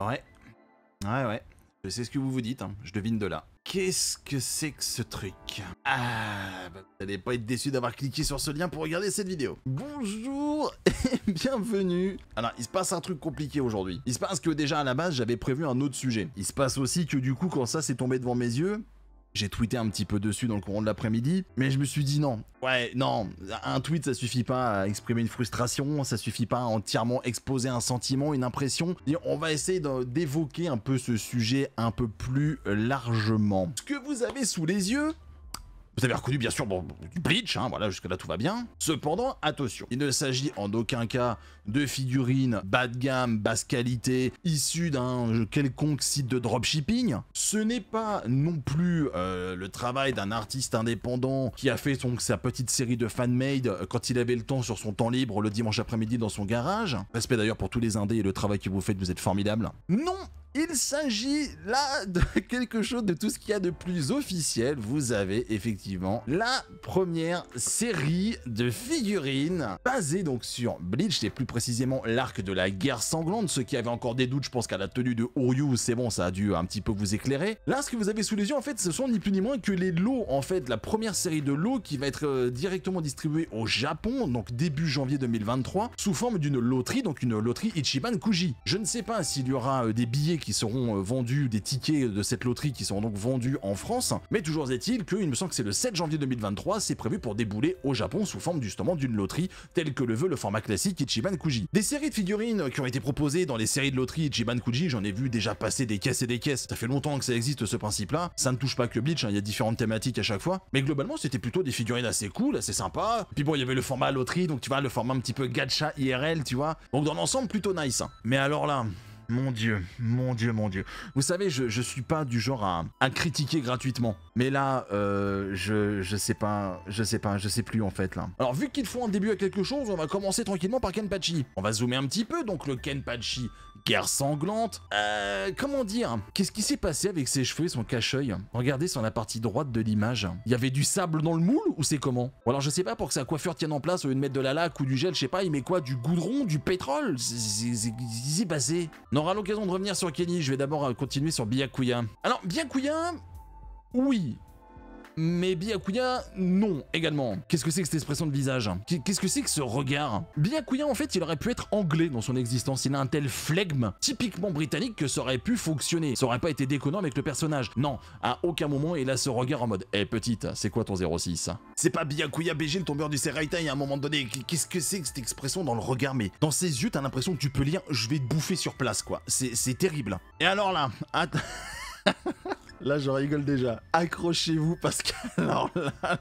Ouais. Ouais, ouais. Je sais ce que vous vous dites, hein. je devine de là. Qu'est-ce que c'est que ce truc Ah, bah, vous n'allez pas être déçu d'avoir cliqué sur ce lien pour regarder cette vidéo. Bonjour et bienvenue Alors, il se passe un truc compliqué aujourd'hui. Il se passe que déjà à la base, j'avais prévu un autre sujet. Il se passe aussi que du coup, quand ça s'est tombé devant mes yeux, j'ai tweeté un petit peu dessus dans le courant de l'après-midi, mais je me suis dit non. Ouais, non, un tweet ça suffit pas à exprimer une frustration, ça suffit pas à entièrement exposer un sentiment, une impression. on va essayer d'évoquer un peu ce sujet un peu plus largement. Ce que vous avez sous les yeux, vous avez reconnu bien sûr bon, du Bleach, hein, voilà, jusque-là tout va bien. Cependant, attention, il ne s'agit en aucun cas de figurines bas de gamme, basse qualité, issues d'un quelconque site de dropshipping. Ce n'est pas non plus euh, le travail d'un artiste indépendant qui a fait son, sa petite série de fan-made euh, quand il avait le temps sur son temps libre le dimanche après-midi dans son garage. Respect d'ailleurs pour tous les indés et le travail que vous faites, vous êtes formidable. Non, il s'agit là de quelque chose de tout ce qu'il y a de plus officiel. Vous avez effectivement la première série de figurines basée donc sur Bleach et plus précisément l'arc de la guerre sanglante. Ceux qui avaient encore des doutes, je pense qu'à la tenue de Oryu, c'est bon, ça a dû un petit peu vous éclairer. Là, ce que vous avez sous les yeux, en fait, ce sont ni plus ni moins que les lots. En fait, la première série de lots qui va être euh, directement distribuée au Japon, donc début janvier 2023, sous forme d'une loterie, donc une loterie Ichiban Kuji. Je ne sais pas s'il y aura euh, des billets qui seront euh, vendus, des tickets de cette loterie qui seront donc vendus en France. Mais toujours est-il qu'il me semble que c'est le 7 janvier 2023, c'est prévu pour débouler au Japon sous forme justement d'une loterie telle que le veut le format classique Ichiban Kuji. Des séries de figurines qui ont été proposées dans les séries de loterie Ichiban Kuji, j'en ai vu déjà passer des caisses et des caisses. Ça fait longtemps que ça existe ce principe-là. Ça ne touche pas que Bleach, hein, il y a différentes thématiques à chaque fois. Mais globalement, c'était plutôt des figurines assez cool, assez sympa. Puis bon, il y avait le format loterie, donc tu vois, le format un petit peu gacha IRL, tu vois. Donc dans l'ensemble, plutôt nice. Hein. Mais alors là, mon Dieu, mon Dieu, mon Dieu. Vous savez, je, suis pas du genre à, critiquer gratuitement. Mais là, euh, je, je sais pas, je sais pas, je sais plus en fait là. Alors vu qu'il faut un début à quelque chose, on va commencer tranquillement par Kenpachi. On va zoomer un petit peu, donc le Kenpachi guerre sanglante. Euh, comment dire Qu'est-ce qui s'est passé avec ses cheveux et son cache-œil Regardez sur la partie droite de l'image. Il y avait du sable dans le moule ou c'est comment Ou alors je sais pas, pour que sa coiffure tienne en place, au lieu de mettre de la laque ou du gel, je sais pas, il met quoi Du goudron Du pétrole C'est... passé On aura l'occasion de revenir sur Kenny, je vais d'abord euh, continuer sur Biakouya. Alors, biakouya Oui, mais Byakuya, non, également. Qu'est-ce que c'est que cette expression de visage Qu'est-ce que c'est que ce regard Byakuya, en fait, il aurait pu être anglais dans son existence. Il a un tel flegme typiquement britannique que ça aurait pu fonctionner. Ça aurait pas été déconnant avec le personnage. Non, à aucun moment, il a ce regard en mode Eh, petite, c'est quoi ton 06 C'est pas Byakuya BG, le tombeur du Seraitai, à un moment donné. Qu'est-ce que c'est que cette expression dans le regard Mais dans ses yeux, t'as l'impression que tu peux lire Je vais te bouffer sur place, quoi. C'est terrible. Et alors là, attends. Là, je rigole déjà. Accrochez-vous parce que alors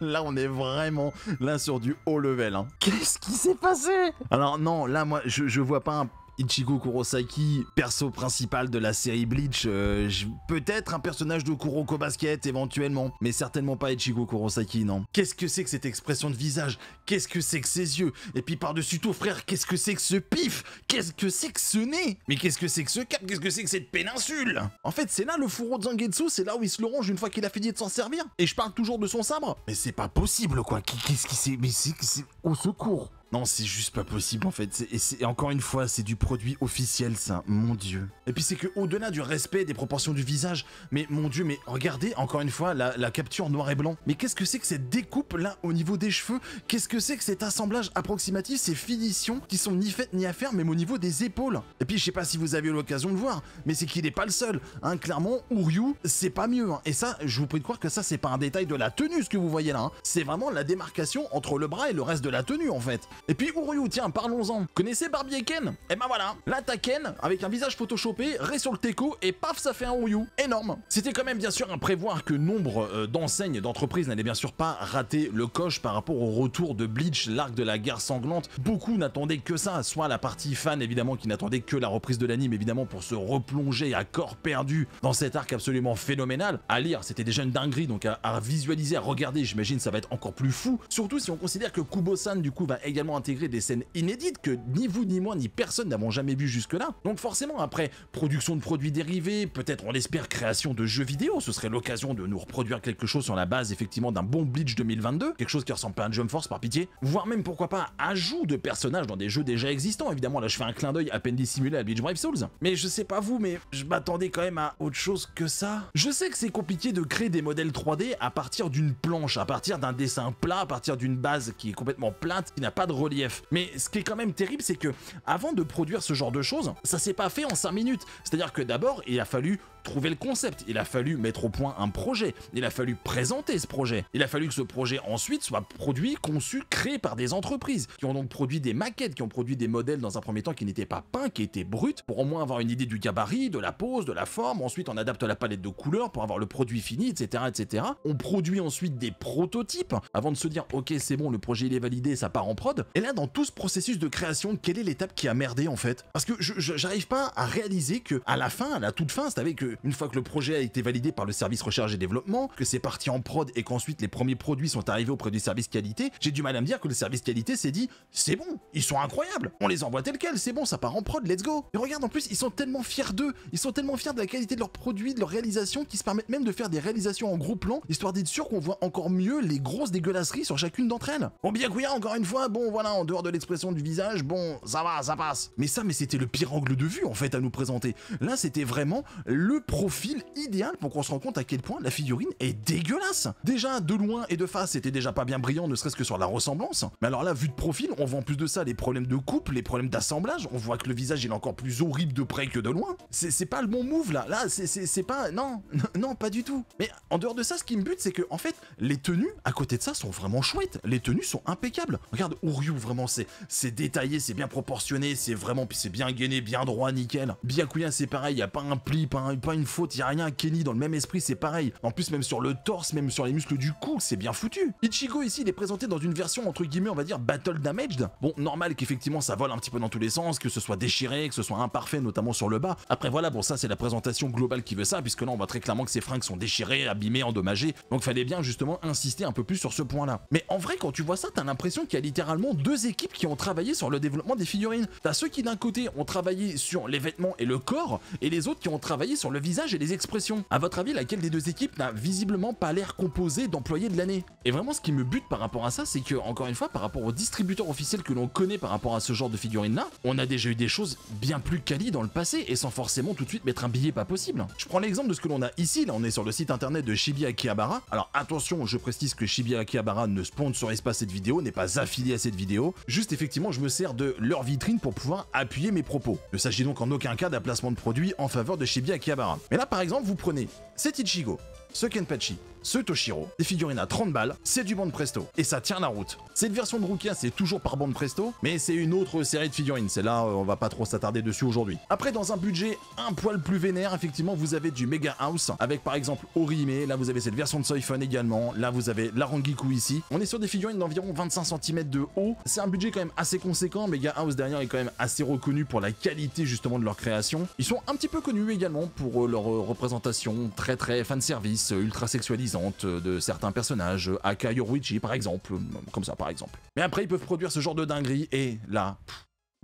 là, on est vraiment là sur du haut level. Hein. Qu'est-ce qui s'est passé Alors non, là, moi, je, je vois pas un Ichigo Kurosaki, perso principal de la série Bleach, euh, peut-être un personnage de Kuroko Basket éventuellement, mais certainement pas Ichigo Kurosaki, non. Qu'est-ce que c'est que cette expression de visage Qu'est-ce que c'est que ses yeux Et puis par-dessus tout, frère, qu'est-ce que c'est que ce pif Qu'est-ce que c'est que ce nez Mais qu'est-ce que c'est que ce cap Qu'est-ce que c'est que cette péninsule En fait, c'est là le fourreau de Zangetsu, c'est là où il se le range une fois qu'il a fini de s'en servir. Et je parle toujours de son sabre Mais c'est pas possible, quoi Qu'est-ce qui c'est Mais c'est... Au secours non, c'est juste pas possible en fait. Et, encore une fois, c'est du produit officiel ça, mon dieu. Et puis c'est que au-delà du respect des proportions du visage, mais mon dieu, mais regardez encore une fois la, capture noir et blanc. Mais qu'est-ce que c'est que cette découpe là au niveau des cheveux Qu'est-ce que c'est que cet assemblage approximatif, ces finitions qui sont ni faites ni à faire, même au niveau des épaules Et puis je sais pas si vous avez eu l'occasion de voir, mais c'est qu'il n'est pas le seul. Hein, clairement, Uryu, c'est pas mieux. Hein. Et ça, je vous prie de croire que ça, c'est pas un détail de la tenue ce que vous voyez là. Hein. C'est vraiment la démarcation entre le bras et le reste de la tenue en fait. Et puis Uryu, tiens, parlons-en. Connaissez Barbie et Ken Eh ben voilà, là taken avec un visage photoshopé, ré sur le teko et paf, ça fait un Uryu. Énorme. C'était quand même bien sûr à prévoir que nombre euh, d'enseignes d'entreprises n'allaient bien sûr pas rater le coche par rapport au retour de Bleach, l'arc de la guerre sanglante. Beaucoup n'attendaient que ça, soit la partie fan évidemment qui n'attendait que la reprise de l'anime évidemment pour se replonger à corps perdu dans cet arc absolument phénoménal. À lire, c'était déjà une dinguerie, donc à, visualiser, à regarder, j'imagine ça va être encore plus fou. Surtout si on considère que Kubo-san du coup va également intégrer des scènes inédites que ni vous, ni moi, ni personne n'avons jamais vu jusque-là. Donc forcément, après, production de produits dérivés, peut-être on espère création de jeux vidéo, ce serait l'occasion de nous reproduire quelque chose sur la base effectivement d'un bon Bleach 2022, quelque chose qui ressemble pas à un Jump Force par pitié, voire même pourquoi pas ajout de personnages dans des jeux déjà existants, évidemment là je fais un clin d'œil à peine dissimulé à Bleach Brave Souls. Mais je sais pas vous, mais je m'attendais quand même à autre chose que ça. Je sais que c'est compliqué de créer des modèles 3D à partir d'une planche, à partir d'un dessin plat, à partir d'une base qui est complètement plate, qui n'a pas de relief. Mais ce qui est quand même terrible, c'est que avant de produire ce genre de choses, ça s'est pas fait en 5 minutes. C'est-à-dire que d'abord, il a fallu trouver le concept, il a fallu mettre au point un projet, il a fallu présenter ce projet, il a fallu que ce projet ensuite soit produit, conçu, créé par des entreprises qui ont donc produit des maquettes, qui ont produit des modèles dans un premier temps qui n'étaient pas peints, qui étaient bruts, pour au moins avoir une idée du gabarit, de la pose, de la forme, ensuite on adapte la palette de couleurs pour avoir le produit fini, etc. etc. On produit ensuite des prototypes avant de se dire ok c'est bon le projet il est validé, ça part en prod. Et là dans tout ce processus de création, quelle est l'étape qui a merdé en fait Parce que j'arrive pas à réaliser que à la fin, à la toute fin, c'est avec euh, une fois que le projet a été validé par le service recherche et développement, que c'est parti en prod et qu'ensuite les premiers produits sont arrivés auprès du service qualité, j'ai du mal à me dire que le service qualité s'est dit c'est bon, ils sont incroyables, on les envoie tel quel, c'est bon, ça part en prod, let's go. Et regarde en plus, ils sont tellement fiers d'eux, ils sont tellement fiers de la qualité de leurs produits, de leur réalisation, qu'ils se permettent même de faire des réalisations en gros plan, histoire d'être sûr qu'on voit encore mieux les grosses dégueulasseries sur chacune d'entre elles. Bon bien couillard, encore une fois, bon voilà, en dehors de l'expression du visage, bon, ça va, ça passe. Mais ça, mais c'était le pire angle de vue en fait à nous présenter. Là, c'était vraiment le profil idéal pour qu'on se rende compte à quel point la figurine est dégueulasse. Déjà, de loin et de face, c'était déjà pas bien brillant, ne serait-ce que sur la ressemblance. Mais alors là, vu de profil, on voit en plus de ça les problèmes de coupe, les problèmes d'assemblage. On voit que le visage, est encore plus horrible de près que de loin. C'est pas le bon move, là. Là, c'est pas... Non, non, pas du tout. Mais en dehors de ça, ce qui me bute, c'est que, en fait, les tenues, à côté de ça, sont vraiment chouettes. Les tenues sont impeccables. Regarde, Uryu, vraiment, c'est détaillé, c'est bien proportionné, c'est vraiment... puis c'est bien gainé, bien droit, nickel. bien couillé, c'est pareil, il a pas un pli, pas, un, pas une faute, il a rien. Kenny, dans le même esprit, c'est pareil. En plus, même sur le torse, même sur les muscles du cou, c'est bien foutu. Ichigo, ici, il est présenté dans une version, entre guillemets, on va dire, battle damaged. Bon, normal qu'effectivement, ça vole un petit peu dans tous les sens, que ce soit déchiré, que ce soit imparfait, notamment sur le bas. Après, voilà, bon, ça, c'est la présentation globale qui veut ça, puisque là, on voit très clairement que ses fringues sont déchirées, abîmées, endommagées. Donc, fallait bien, justement, insister un peu plus sur ce point-là. Mais en vrai, quand tu vois ça, t'as l'impression qu'il y a littéralement deux équipes qui ont travaillé sur le développement des figurines. T'as ceux qui, d'un côté, ont travaillé sur les vêtements et le corps, et les autres qui ont travaillé sur le visage et les expressions. A votre avis, laquelle des deux équipes n'a visiblement pas l'air composée d'employés de l'année Et vraiment, ce qui me bute par rapport à ça, c'est que, encore une fois, par rapport au distributeur officiel que l'on connaît par rapport à ce genre de figurines-là, on a déjà eu des choses bien plus quali dans le passé et sans forcément tout de suite mettre un billet pas possible. Je prends l'exemple de ce que l'on a ici, là, on est sur le site internet de Shibi Akihabara. Alors attention, je précise que Shibi Akihabara ne sponsorise pas cette vidéo, n'est pas affilié à cette vidéo. Juste effectivement, je me sers de leur vitrine pour pouvoir appuyer mes propos. Ne s'agit donc en aucun cas d'un placement de produit en faveur de Shibia Akihabara. Mais là, par exemple, vous prenez cet Ichigo, ce Kenpachi, ce Toshiro, des figurines à 30 balles, c'est du de presto, et ça tient la route. Cette version de Rukia, c'est toujours par bande presto, mais c'est une autre série de figurines, C'est là euh, on va pas trop s'attarder dessus aujourd'hui. Après, dans un budget un poil plus vénère, effectivement, vous avez du Mega House, avec par exemple Orihime, là vous avez cette version de Soifun également, là vous avez Larangiku ici. On est sur des figurines d'environ 25 cm de haut, c'est un budget quand même assez conséquent, Mega House derrière est quand même assez reconnu pour la qualité justement de leur création. Ils sont un petit peu connus également pour euh, leur euh, représentation très très fan service ultra sexualisante de certains personnages, Aka Yoruichi par exemple, comme ça par exemple. Mais après ils peuvent produire ce genre de dinguerie et là,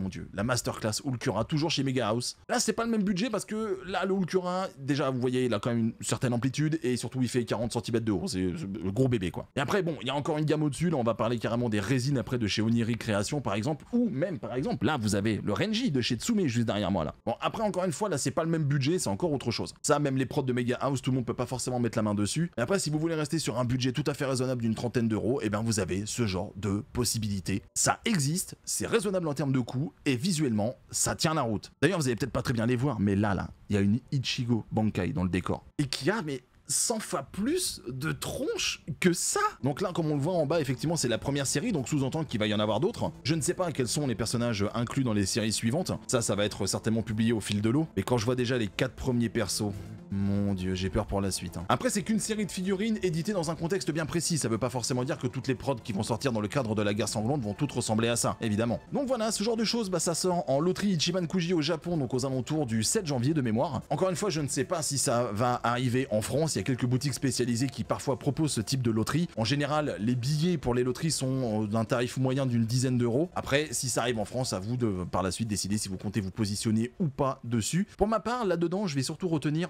mon dieu, la masterclass Hulkura, toujours chez Mega House. Là, c'est pas le même budget parce que là, le Hulkura, déjà, vous voyez, il a quand même une certaine amplitude et surtout, il fait 40 cm de haut. C'est le gros bébé, quoi. Et après, bon, il y a encore une gamme au-dessus. Là, on va parler carrément des résines après de chez Oniri Création, par exemple, ou même, par exemple, là, vous avez le Renji de chez Tsume juste derrière moi, là. Bon, après, encore une fois, là, c'est pas le même budget, c'est encore autre chose. Ça, même les prods de Mega House, tout le monde peut pas forcément mettre la main dessus. Et après, si vous voulez rester sur un budget tout à fait raisonnable d'une trentaine d'euros, et eh bien, vous avez ce genre de possibilités. Ça existe, c'est raisonnable en termes de coût et visuellement, ça tient la route. D'ailleurs, vous allez peut-être pas très bien les voir, mais là, là, il y a une Ichigo Bankai dans le décor. Et qui a, mais 100 fois plus de tronches que ça. Donc là, comme on le voit en bas, effectivement, c'est la première série, donc sous-entend qu'il va y en avoir d'autres. Je ne sais pas quels sont les personnages inclus dans les séries suivantes. Ça, ça va être certainement publié au fil de l'eau. Mais quand je vois déjà les quatre premiers persos, mon dieu, j'ai peur pour la suite. Hein. Après, c'est qu'une série de figurines éditées dans un contexte bien précis. Ça veut pas forcément dire que toutes les prods qui vont sortir dans le cadre de la guerre sanglante vont toutes ressembler à ça, évidemment. Donc voilà, ce genre de choses, bah, ça sort en loterie Ichiban Kuji au Japon, donc aux alentours du 7 janvier de mémoire. Encore une fois, je ne sais pas si ça va arriver en France. Il y a quelques boutiques spécialisées qui parfois proposent ce type de loterie. En général, les billets pour les loteries sont euh, d'un tarif moyen d'une dizaine d'euros. Après, si ça arrive en France, à vous de par la suite décider si vous comptez vous positionner ou pas dessus. Pour ma part, là-dedans, je vais surtout retenir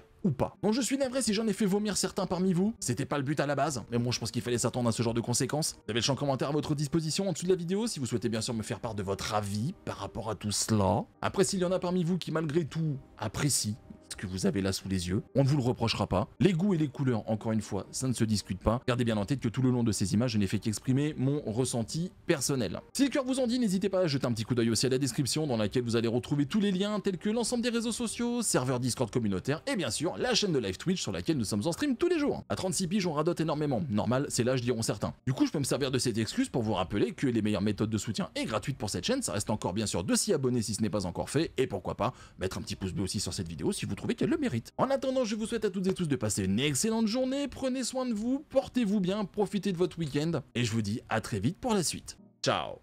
Bon, je suis navré si j'en ai fait vomir certains parmi vous, c'était pas le but à la base, mais bon je pense qu'il fallait s'attendre à ce genre de conséquences. Vous avez le champ commentaire à votre disposition en dessous de la vidéo si vous souhaitez bien sûr me faire part de votre avis par rapport à tout cela. Après s'il y en a parmi vous qui malgré tout apprécient vous avez là sous les yeux. On ne vous le reprochera pas. Les goûts et les couleurs, encore une fois, ça ne se discute pas. Gardez bien en tête que tout le long de ces images, je n'ai fait qu'exprimer mon ressenti personnel. Si le cœur vous en dit, n'hésitez pas à jeter un petit coup d'œil aussi à la description dans laquelle vous allez retrouver tous les liens tels que l'ensemble des réseaux sociaux, serveurs Discord communautaire et bien sûr la chaîne de live Twitch sur laquelle nous sommes en stream tous les jours. À 36 piges, on radote énormément. Normal, c'est là, je diront certains. Du coup, je peux me servir de cette excuse pour vous rappeler que les meilleures méthodes de soutien est gratuite pour cette chaîne, ça reste encore bien sûr de s'y abonner si ce n'est pas encore fait et pourquoi pas mettre un petit pouce bleu aussi sur cette vidéo si vous trouvez qu'elle le mérite. En attendant, je vous souhaite à toutes et tous de passer une excellente journée, prenez soin de vous, portez-vous bien, profitez de votre week-end, et je vous dis à très vite pour la suite. Ciao